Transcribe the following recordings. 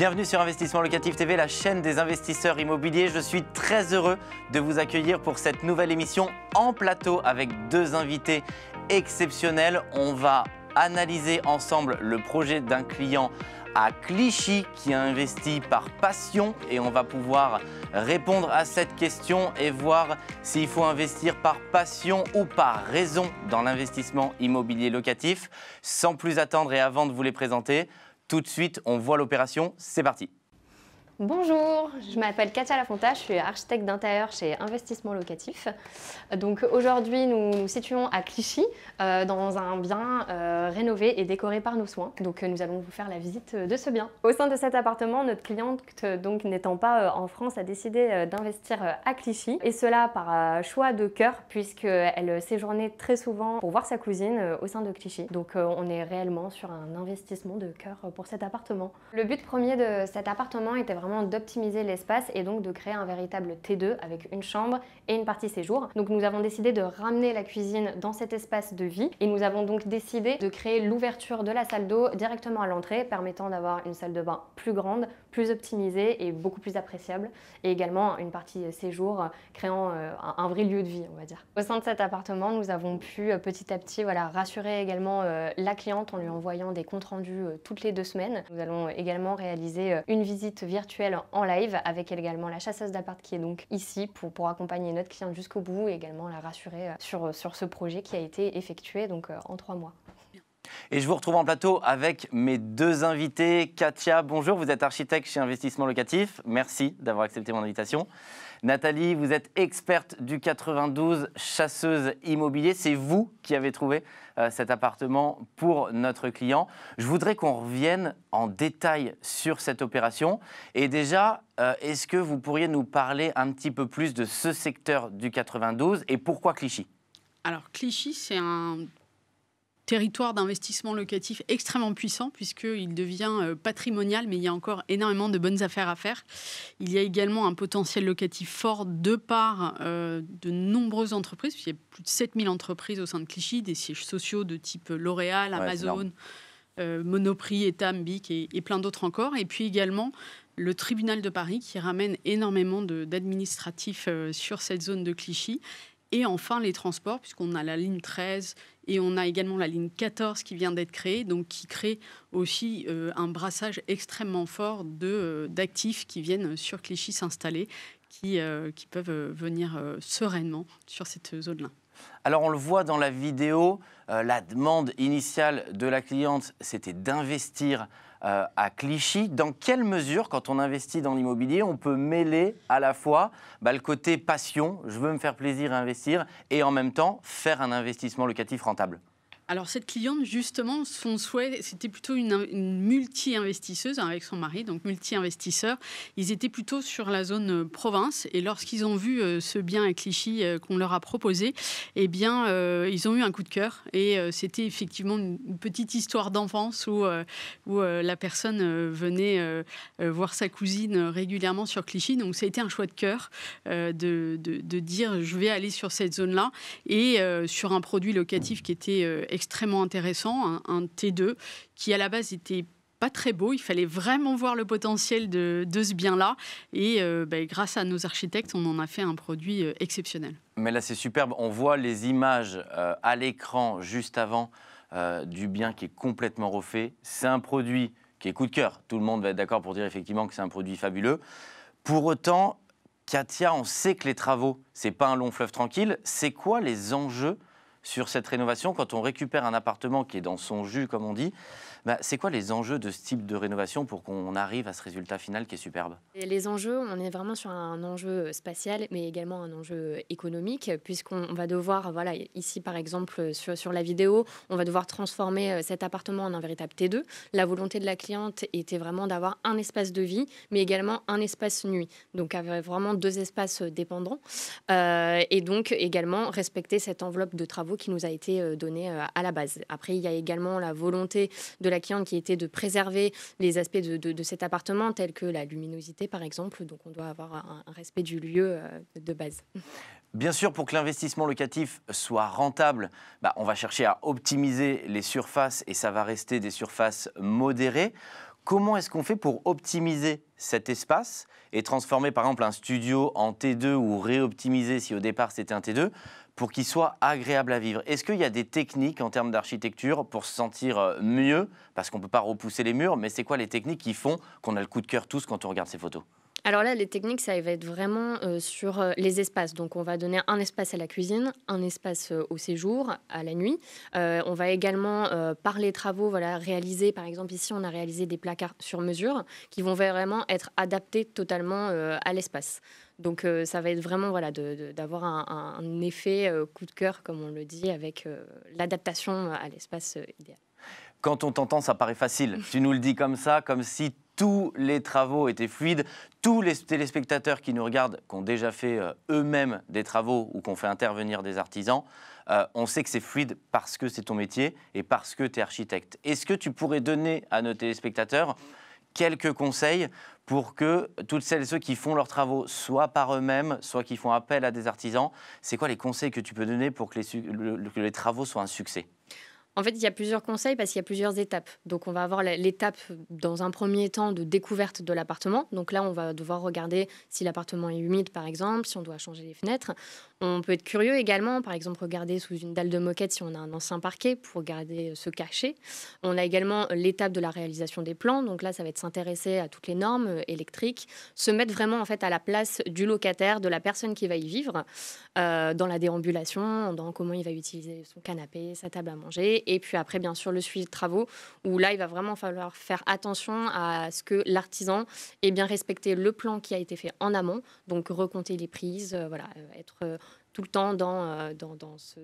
Bienvenue sur Investissement Locatif TV, la chaîne des investisseurs immobiliers. Je suis très heureux de vous accueillir pour cette nouvelle émission en plateau avec deux invités exceptionnels. On va analyser ensemble le projet d'un client à Clichy qui a investi par passion et on va pouvoir répondre à cette question et voir s'il faut investir par passion ou par raison dans l'investissement immobilier locatif. Sans plus attendre et avant de vous les présenter, tout de suite, on voit l'opération, c'est parti. Bonjour, je m'appelle Katia Lafonta, je suis architecte d'intérieur chez Investissement Locatif. Donc aujourd'hui, nous nous situons à Clichy, euh, dans un bien euh, rénové et décoré par nos soins. Donc euh, nous allons vous faire la visite de ce bien. Au sein de cet appartement, notre cliente, donc n'étant pas en France, a décidé d'investir à Clichy. Et cela par choix de cœur, puisqu'elle séjournait très souvent pour voir sa cousine au sein de Clichy. Donc on est réellement sur un investissement de cœur pour cet appartement. Le but premier de cet appartement était vraiment d'optimiser l'espace et donc de créer un véritable T2 avec une chambre et une partie séjour. Donc nous avons décidé de ramener la cuisine dans cet espace de vie et nous avons donc décidé de créer l'ouverture de la salle d'eau directement à l'entrée permettant d'avoir une salle de bain plus grande, plus optimisée et beaucoup plus appréciable et également une partie séjour créant euh, un vrai lieu de vie on va dire. Au sein de cet appartement nous avons pu euh, petit à petit voilà, rassurer également euh, la cliente en lui envoyant des comptes rendus toutes les deux semaines. Nous allons également réaliser une visite virtuelle en live avec également la chasseuse d'appart qui est donc ici pour, pour accompagner notre cliente jusqu'au bout et également la rassurer euh, sur, sur ce projet qui a été effectué donc euh, en trois mois. Et je vous retrouve en plateau avec mes deux invités. Katia, bonjour, vous êtes architecte chez Investissement Locatif. Merci d'avoir accepté mon invitation. Nathalie, vous êtes experte du 92, chasseuse immobilier. C'est vous qui avez trouvé euh, cet appartement pour notre client. Je voudrais qu'on revienne en détail sur cette opération. Et déjà, euh, est-ce que vous pourriez nous parler un petit peu plus de ce secteur du 92 et pourquoi Clichy alors Clichy, c'est un territoire d'investissement locatif extrêmement puissant, puisqu'il devient euh, patrimonial, mais il y a encore énormément de bonnes affaires à faire. Il y a également un potentiel locatif fort de par euh, de nombreuses entreprises, Il y a plus de 7000 entreprises au sein de Clichy, des sièges sociaux de type L'Oréal, Amazon. Euh, Monoprix, Etam, BIC et, plein d'autres encore. Et puis également le tribunal de Paris qui ramène énormément d'administratifs sur cette zone de Clichy. Et enfin les transports, puisqu'on a la ligne 13 et on a également la ligne 14 qui vient d'être créée, donc qui crée aussi euh, un brassage extrêmement fort euh, d'actifs qui viennent sur Clichy s'installer, qui, euh, qui, peuvent venir sereinement sur cette zone-là. Alors on le voit dans la vidéo, la demande initiale de la cliente, c'était d'investir euh, à Clichy. Dans quelle mesure, quand on investit dans l'immobilier, on peut mêler à la fois bah, le côté passion, je veux me faire plaisir à investir, et en même temps faire un investissement locatif rentable alors cette cliente, justement, son souhait, c'était plutôt une, multi-investisseuse hein, avec son mari, donc multi-investisseur. Ils étaient plutôt sur la zone euh, province et lorsqu'ils ont vu euh, ce bien à Clichy euh, qu'on leur a proposé, eh bien, ils ont eu un coup de cœur et c'était effectivement une, petite histoire d'enfance où, où la personne venait voir sa cousine régulièrement sur Clichy. Donc ça a été un choix de cœur de, de, dire je vais aller sur cette zone-là et sur un produit locatif qui était extrêmement intéressant, un, T2 qui à la base était pas très beau. Il fallait vraiment voir le potentiel de, ce bien-là. Et euh, bah, grâce à nos architectes, on en a fait un produit euh, exceptionnel. Mais là, c'est superbe. On voit les images euh, à l'écran juste avant du bien qui est complètement refait. C'est un produit qui est coup de cœur. Tout le monde va être d'accord pour dire effectivement que c'est un produit fabuleux. Pour autant, Katia, on sait que les travaux, c'est pas un long fleuve tranquille. C'est quoi les enjeux sur cette rénovation quand on récupère un appartement qui est dans son jus, comme on dit. Bah, c'est quoi les enjeux de ce type de rénovation pour qu'on arrive à ce résultat final qui est superbe Et Les enjeux, on est vraiment sur un enjeu spatial, mais également un enjeu économique, puisqu'on va devoir, voilà, ici par exemple sur, sur, la vidéo, on va devoir transformer euh, cet appartement en un véritable T2. La volonté de la cliente était vraiment d'avoir un espace de vie, mais également un espace nuit, donc avoir vraiment deux espaces dépendants, euh, et donc également respecter cette enveloppe de travaux qui nous a été euh, donné euh, à la base. Après, il y a également la volonté de la cliente qui était de préserver les aspects de, cet appartement, tels que la luminosité, par exemple. Donc, on doit avoir un, respect du lieu euh, de base. Bien sûr, pour que l'investissement locatif soit rentable, bah, on va chercher à optimiser les surfaces et ça va rester des surfaces modérées. Comment est-ce qu'on fait pour optimiser cet espace et transformer par exemple un studio en T2 ou réoptimiser si au départ c'était un T2 pour qu'il soit agréable à vivre. Est-ce qu'il y a des techniques en termes d'architecture pour se sentir euh, mieux Parce qu'on ne peut pas repousser les murs, mais c'est quoi les techniques qui font qu'on a le coup de cœur tous quand on regarde ces photos alors là, les techniques, ça va être vraiment euh, sur euh, les espaces. Donc, on va donner un espace à la cuisine, un espace euh, au séjour, à la nuit. on va également, par les travaux, voilà, réaliser, par exemple, ici, on a réalisé des placards sur mesure qui vont vraiment être adaptés totalement à l'espace. Donc, ça va être vraiment voilà, d'avoir un, un, effet coup de cœur, comme on le dit, avec l'adaptation à l'espace idéal. Quand on t'entend, ça paraît facile. tu nous le dis comme ça, comme si tous les travaux étaient fluides. Tous les téléspectateurs qui nous regardent, qui ont déjà fait euh, eux-mêmes des travaux ou qu'on fait intervenir des artisans, euh, on sait que c'est fluide parce que c'est ton métier et parce que tu es architecte. Est-ce que tu pourrais donner à nos téléspectateurs quelques conseils pour que toutes celles et ceux qui font leurs travaux, soit par eux-mêmes, soit qui font appel à des artisans, c'est quoi les conseils que tu peux donner pour que les travaux soient un succès en fait, il y a plusieurs conseils parce qu'il y a plusieurs étapes. Donc, on va avoir l'étape dans un premier temps de découverte de l'appartement. Donc là, on va devoir regarder si l'appartement est humide, par exemple, si on doit changer les fenêtres. On peut être curieux également, par exemple regarder sous une dalle de moquette si on a un ancien parquet pour garder euh, se cacher. On a également l'étape de la réalisation des plans, donc là ça va être s'intéresser à toutes les normes euh, électriques, se mettre vraiment en fait à la place du locataire, de la personne qui va y vivre, euh, dans la déambulation, dans comment il va utiliser son canapé, sa table à manger, et puis après bien sûr le suivi de travaux où là il va vraiment falloir faire attention à ce que l'artisan ait bien respecté le plan qui a été fait en amont, donc recompter les prises, voilà, être tout le temps dans, euh, dans, ce,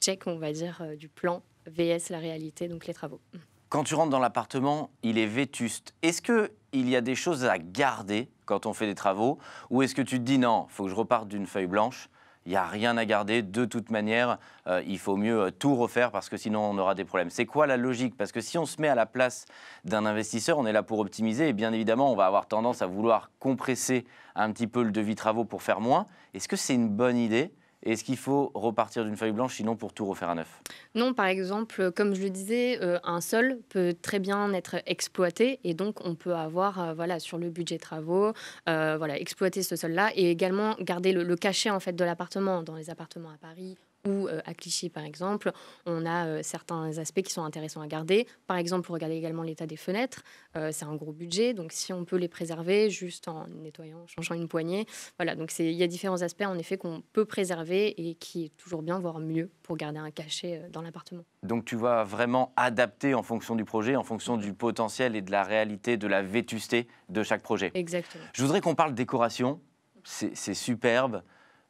check, on va dire, euh, du plan VS, la réalité, donc les travaux. Quand tu rentres dans l'appartement, il est vétuste. Est-ce qu'il y a des choses à garder quand on fait des travaux Ou est-ce que tu te dis non, il faut que je reparte d'une feuille blanche il n'y a rien à garder. De toute manière, euh, il faut mieux tout refaire parce que sinon on aura des problèmes. C'est quoi la logique Parce que si on se met à la place d'un investisseur, on est là pour optimiser et bien évidemment, on va avoir tendance à vouloir compresser un petit peu le devis travaux pour faire moins. Est-ce que c'est une bonne idée est-ce qu'il faut repartir d'une feuille blanche, sinon pour tout refaire à neuf Non, par exemple, euh, comme je le disais, euh, un sol peut très bien être exploité et donc on peut avoir, euh, voilà, sur le budget travaux, voilà, exploiter ce sol-là et également garder le, le cachet en fait de l'appartement. Dans les appartements à Paris, ou euh, à Clichy par exemple, on a euh, certains aspects qui sont intéressants à garder. Par exemple, regarder également l'état des fenêtres, euh, c'est un gros budget, donc si on peut les préserver juste en nettoyant, en changeant une poignée, voilà. Donc il y a différents aspects en effet qu'on peut préserver et qui est toujours bien, voire mieux, pour garder un cachet dans l'appartement. Donc tu vas vraiment adapter en fonction du projet, en fonction du potentiel et de la réalité, de la vétusté de chaque projet. Exactement. Je voudrais qu'on parle décoration. C'est superbe.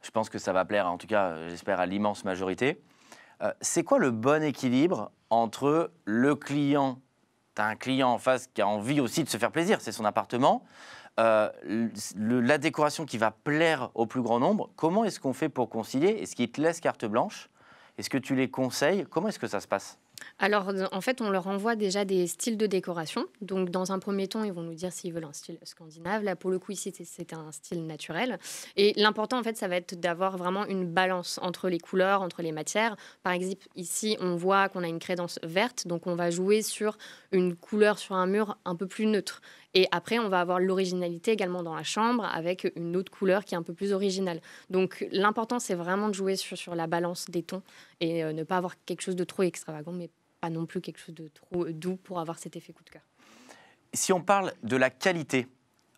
Je pense que ça va plaire, en tout cas, euh, j'espère, à l'immense majorité. Euh, c'est quoi le bon équilibre entre le client, tu as un client en face qui a envie aussi de se faire plaisir, c'est son appartement, euh, la décoration qui va plaire au plus grand nombre, comment est-ce qu'on fait pour concilier Est-ce qu'ils te laisse carte blanche Est-ce que tu les conseilles Comment est-ce que ça se passe alors, en fait, on leur envoie déjà des styles de décoration. Donc, dans un premier temps, ils vont nous dire s'ils veulent un style scandinave. Là, pour le coup, ici, c'est un style naturel. Et l'important, en fait, ça va être d'avoir vraiment une balance entre les couleurs, entre les matières. Par exemple, ici, on voit qu'on a une crédence verte. Donc, on va jouer sur une couleur sur un mur un peu plus neutre. Et après, on va avoir l'originalité également dans la chambre avec une autre couleur qui est un peu plus originale. Donc l'important, c'est vraiment de jouer sur, la balance des tons et euh, ne pas avoir quelque chose de trop extravagant, mais pas non plus quelque chose de trop doux pour avoir cet effet coup de cœur. Si on parle de la qualité,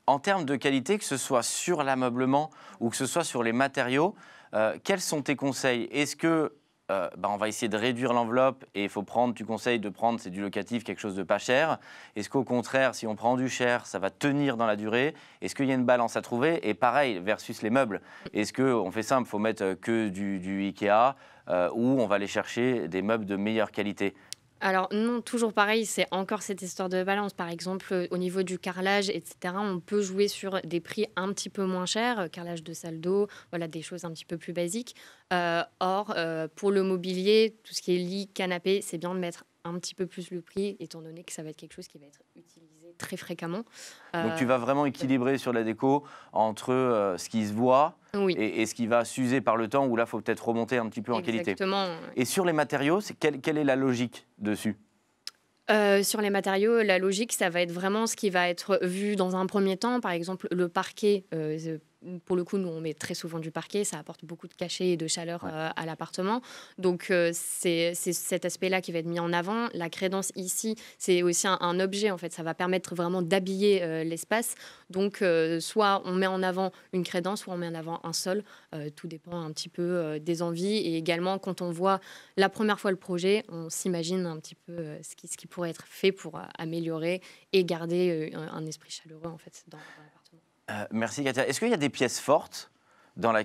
en termes de qualité, que ce soit sur l'ameublement ou que ce soit sur les matériaux, euh, quels sont tes conseils Est-ce que euh, bah, on va essayer de réduire l'enveloppe et il faut prendre, tu conseilles de prendre, c'est du locatif, quelque chose de pas cher. Est-ce qu'au contraire, si on prend du cher, ça va tenir dans la durée Est-ce qu'il y a une balance à trouver Et pareil, versus les meubles, est-ce qu'on fait simple, il faut mettre euh, que du, Ikea euh, ou on va aller chercher des meubles de meilleure qualité alors non, toujours pareil, c'est encore cette histoire de balance. Par exemple, euh, au niveau du carrelage, etc., on peut jouer sur des prix un petit peu moins chers, euh, carrelage de salle d'eau, voilà, des choses un petit peu plus basiques. Euh, or, pour le mobilier, tout ce qui est lit, canapé, c'est bien de mettre un petit peu plus le prix, étant donné que ça va être quelque chose qui va être utile très fréquemment. Donc euh, tu vas vraiment équilibrer sur la déco entre euh, ce qui se voit et, ce qui va s'user par le temps, où là, il faut peut-être remonter un petit peu en qualité. Et sur les matériaux, c'est quelle, est la logique dessus euh, sur les matériaux, la logique, ça va être vraiment ce qui va être vu dans un premier temps. Par exemple, le parquet, pour le coup, nous, on met très souvent du parquet. Ça apporte beaucoup de cachet et de chaleur euh, à l'appartement. Donc, euh, c'est cet aspect-là qui va être mis en avant. La crédence ici, c'est aussi un, objet, en fait. Ça va permettre vraiment d'habiller euh, l'espace. Donc, soit on met en avant une crédence, soit on met en avant un sol. tout dépend un petit peu des envies. Et également, quand on voit la première fois le projet, on s'imagine un petit peu ce qui, pourrait être fait pour améliorer et garder un, esprit chaleureux, en fait, dans, euh, merci Katia. Est-ce qu'il y a des pièces fortes dans, euh,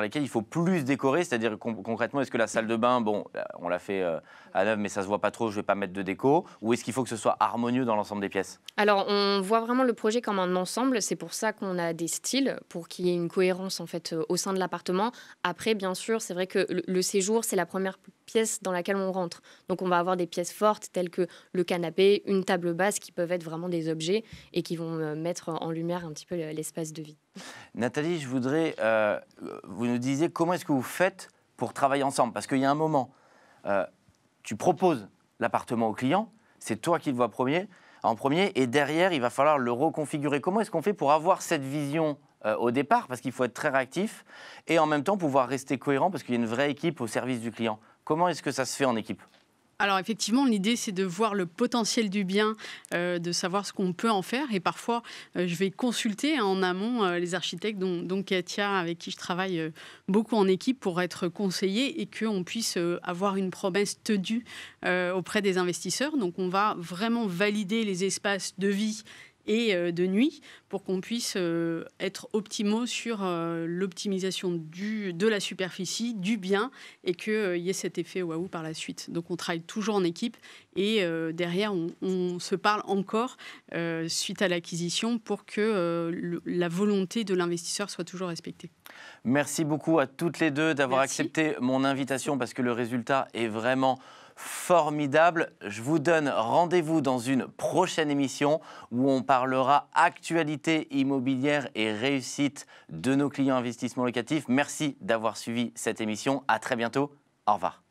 lesquelles il faut plus décorer C'est-à-dire concrètement, est-ce que la salle de bain, bon, on l'a fait euh, à mais ça se voit pas trop, je vais pas mettre de déco Ou est-ce qu'il faut que ce soit harmonieux dans l'ensemble des pièces Alors, on voit vraiment le projet comme un ensemble. C'est pour ça qu'on a des styles, pour qu'il y ait une cohérence en fait euh, au sein de l'appartement. Après, bien sûr, c'est vrai que le, séjour, c'est la première pièce dans laquelle on rentre. Donc, on va avoir des pièces fortes telles que le canapé, une table basse, qui peuvent être vraiment des objets et qui vont euh, mettre en lumière un petit peu l'espace de vie. Nathalie, je voudrais, euh, vous nous disiez comment est-ce que vous faites pour travailler ensemble Parce qu'il y a un moment, euh, tu proposes l'appartement au client, c'est toi qui le vois premier, en premier, et derrière, il va falloir le reconfigurer. Comment est-ce qu'on fait pour avoir cette vision euh, au départ Parce qu'il faut être très réactif et en même temps pouvoir rester cohérent parce qu'il y a une vraie équipe au service du client. Comment est-ce que ça se fait en équipe alors effectivement, l'idée c'est de voir le potentiel du bien, euh, de savoir ce qu'on peut en faire. Et parfois, euh, je vais consulter hein, en amont euh, les architectes, dont, Katia, avec qui je travaille beaucoup en équipe, pour être conseillé et qu'on puisse avoir une promesse tenue auprès des investisseurs. Donc on va vraiment valider les espaces de vie et euh, de nuit pour qu'on puisse euh, être optimaux sur euh, l'optimisation de la superficie, du bien et qu'il y ait cet effet waouh par la suite. Donc on travaille toujours en équipe et derrière on, se parle encore suite à l'acquisition pour que la volonté de l'investisseur soit toujours respectée. Merci beaucoup à toutes les deux d'avoir accepté mon invitation parce que le résultat est vraiment formidable. Je vous donne rendez-vous dans une prochaine émission où on parlera actualité immobilière et réussite de nos clients investissement locatif. Merci d'avoir suivi cette émission. À très bientôt. Au revoir.